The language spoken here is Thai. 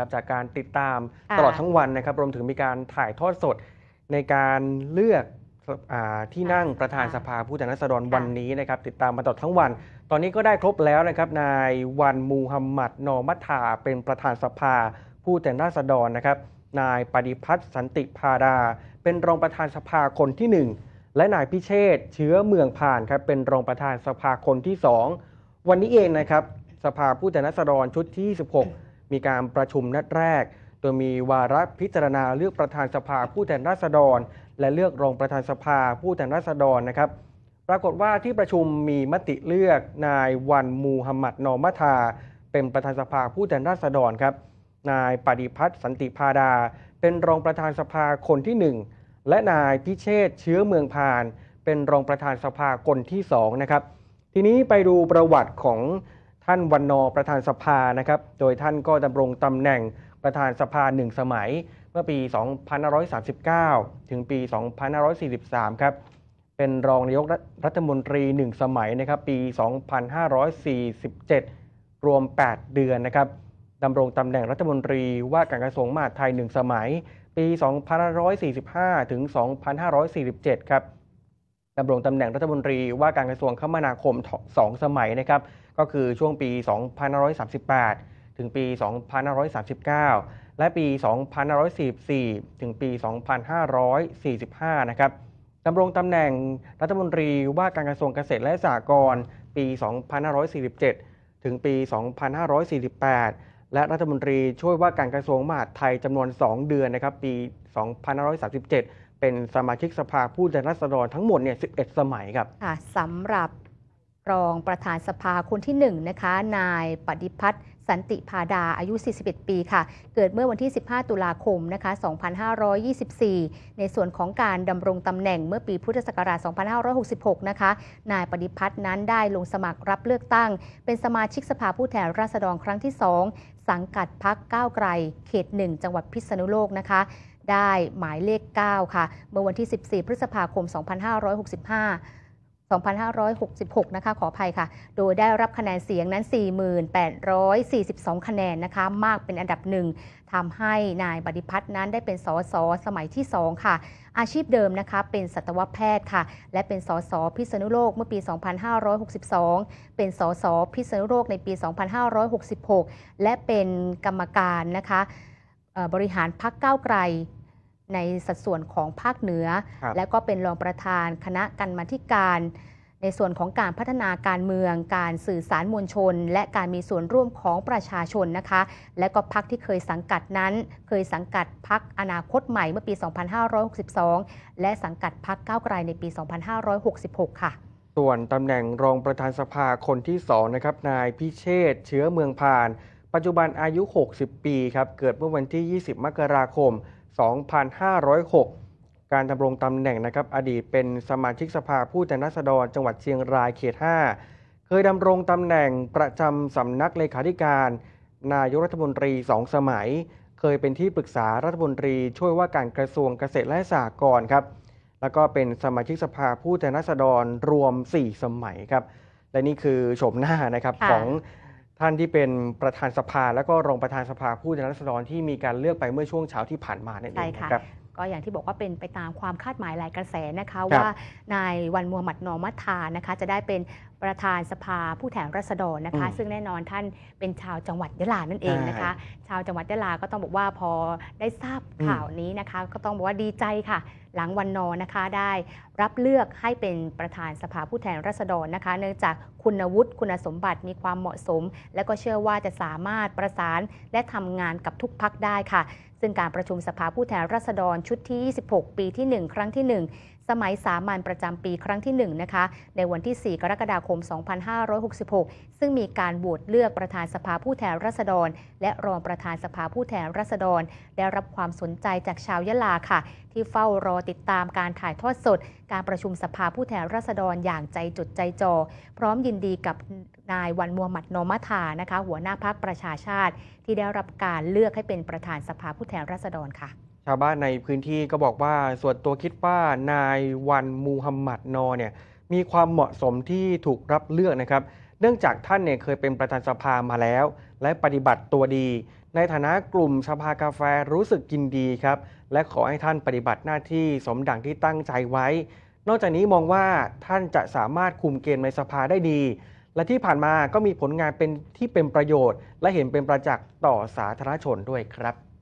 ครับจากการติดตามตลอดทั้งวันนะครับ รวมถึงมีการถ่ายทอดสดในการเลือกที่นั่งประธานสภาผู้แทนราษฎรวันนี้นะครับติดตามมาตลอดทั้งวัน ตอนนี้ก็ได้ครบแล้วนะครับ นายวันมูฮัมหมัดนอมัทาเป็นประธานสภาผู้แทนราษฎรนะครับนายปฏิพัฒน์สันติพาดา เป็นรองประธานสภาคนที่ 1 และนายพิเชษเชื้อเมืองผ่านครับเป็นรองประธานสภาคนที่ 2 วันนี้เองนะครับสภาผู้แทนราษฎรชุดที่ 16มีการประชุมนัดแรกโดยมีวาระพิจารณาเลือกประธานสภาผู้แทนราษฎร และเลือกรองประธานสภาผู้แทนราษฎรนะครับ ปรากฏว่าที่ประชุมมีมติเลือกนายวันมูฮัมหมัดนอมัธาเป็นประธานสภาผู้แทนราษฎรครับนายปฏิพัฒน์สันติพาดาเป็นรองประธานสภาคนที่ 1 และนายพิเชษเชื้อเมืองพาน เป็นรองประธานสภาคนที่2นะครับทีนี้ไปดูประวัติของท่านวันนอประธานสภานะครับ โดยท่านก็ดำรงตำแหน่งประธานสภาหนึ่งสมัย เมื่อปี 2539 ถึงปี 2543 ครับ เป็นรองนายกรัฐมนตรีหนึ่งสมัยนะครับปี 2547 รวม 8 เดือนนะครับดำรงตำแหน่งรัฐมนตรีว่าการกระทรวงมหาดไทยหนึ่งสมัย ปี 2545 ถึง 2547 ครับดำรงตำแหน่งรัฐมนตรีว่าการกระทรวงคมนาคม 2 สมัยนะครับก็คือช่วงปี 2538 ถึงปี 2539 และปี 2544 ถึงปี 2545 นะครับดำรงตำแหน่งรัฐมนตรีว่าการกระทรวงเกษตรและสหกรณ์ปี 2547 ถึงปี 2548และรัฐมนตรีช่วยว่าการกระทรวงมหาดไทยจำนวน 2 เดือนนะครับปี 2537 เป็นสมาชิกสภาผู้แทนราษฎรทั้งหมดเนี่ย11 สมัยครับสำหรับรองประธานสภาคนที่ 1นะคะนายปฏิพัฒน์สันติพาดาอายุ 41 ปีค่ะ เกิดเมื่อวันที่ 15 ตุลาคม นะคะ 2524 ในส่วนของการดำรงตำแหน่งเมื่อปีพุทธศักราช 2566 นะคะ นายปฏิพัฒน์นั้นได้ลงสมัครรับเลือกตั้ง เป็นสมาชิกสภาผู้แทนราษฎรครั้งที่ 2 สังกัดพักก้าวไกลเขต 1 จังหวัดพิษณุโลกนะคะ ได้หมายเลข 9 ค่ะ เมื่อวันที่ 14 พฤษภาคม 2565 2566 นะคะขออภัยค่ะ โดยได้รับคะแนนเสียงนั้น 48,42 คะแนนนะคะมากเป็นอันดับหนึ่งทำให้นายบดิพัฒน์นั้นได้เป็นสสสมัยที่2ค่ะ อาชีพเดิมนะคะเป็นสัตวแพทย์ค่ะและเป็นสสพิษณุโลกเมื่อปี 2562 เป็นสสพิษณุโลกในปี 2566 และเป็นกรรมการนะคะบริหารพักเก้าไกลในสัดส่วนของภาคเหนือ และก็เป็นรองประธานคณะกรรมาธิการ ในส่วนของการพัฒนาการเมือง การสื่อสารมวลชน และการมีส่วนร่วมของประชาชนนะคะ และก็พักที่เคยสังกัดนั้นเคยสังกัดพักอนาคตใหม่เมื่อปี 2562 และสังกัดพักก้าวไกลในปี 2566 ค่ะ ส่วนตำแหน่งรองประธานสภาคนที่2นะครับ นายพิเชษเชื้อเมืองพาน ปัจจุบันอายุ 60 ปีครับ เกิดเมื่อวันที่ 20 มกราคม2506 การดำรงตำแหน่งนะครับอดีตเป็นสมาชิกสภาผู้แทนราษฎร จังหวัดเชียงรายเขต 5 เคยดำรงตำแหน่งประจำสำนักเลขาธิการ นายกรัฐมนตรีสองสมัย เคยเป็นที่ปรึกษารัฐมนตรีช่วยว่าการกระทรวงเกษตรและสหกรณ์ครับ แล้วก็เป็นสมาชิกสภาผู้แทนราษฎรรวม 4 สมัยครับ และนี่คือโฉมหน้านะครับของท่านที่เป็นประธานสภาและก็รองประธานสภาผู้แทนราษฎรที่มีการเลือกไปเมื่อช่วงเช้าที่ผ่านมานั่นเองนะครับก็อย่างที่บอกว่าเป็นไปตามความคาดหมายหลายกระแสนะคะว่านายวันมูฮัมหมัดนอมัทานะคะ จะได้เป็นประธานสภาผู้แทนราษฎรนะคะ ซึ่งแน่นอนท่านเป็นชาวจังหวัดยะลานั่นเองนะคะ ชาวจังหวัดยะลา ก็ต้องบอกว่าพอได้ทราบข่าวนี้นะคะ ก็ต้องบอกว่าดีใจค่ะ หลังวันนอนะคะได้รับเลือกให้เป็นประธานสภาผู้แทนราษฎรนะคะ เนื่องจากคุณวุฒิคุณสมบัติมีความเหมาะสม และก็เชื่อว่าจะสามารถประสานและทำงานกับทุกพักได้ค่ะซึ่งการประชุมสภาผู้แทนราษฎรชุดที่ 26 ปีที่ 1 ครั้งที่ 1สมัยสามัญประจำปีครั้งที่ 1 นะคะในวันที่ 4 กรกฎาคม 2566 ซึ่งมีการโหวตเลือกประธานสภาผู้แทนราษฎร และรองประธานสภาผู้แทนราษฎร ได้รับความสนใจจากชาวยะลาค่ะ ที่เฝ้ารอติดตามการถ่ายทอดสด การประชุมสภาผู้แทนราษฎรอย่างใจจดใจจ่อพร้อมยินดีกับนายวันมัวหมัดนอมัทานะคะ หัวหน้าพักประชาชาติ ที่ได้รับการเลือกให้เป็นประธานสภาผู้แทนราษฎรค่ะชาวบ้านในพื้นที่ก็บอกว่าส่วนตัวคิดว่านายวันมูฮัมหมัดนอเนี่ยมีความเหมาะสมที่ถูกรับเลือกนะครับ เนื่องจากท่านเนี่ยเคยเป็นประธานสภามาแล้ว และปฏิบัติตัวดี ในฐานะกลุ่มสภากาแฟรู้สึกกินดีครับ และขอให้ท่านปฏิบัติหน้าที่สมดังที่ตั้งใจไว้ นอกจากนี้มองว่าท่านจะสามารถคุมเกณฑ์ในสภาได้ดี และที่ผ่านมาก็มีผลงานเป็นที่เป็นประโยชน์และเห็นเป็นประจักษ์ต่อสาธารณชนด้วยครับ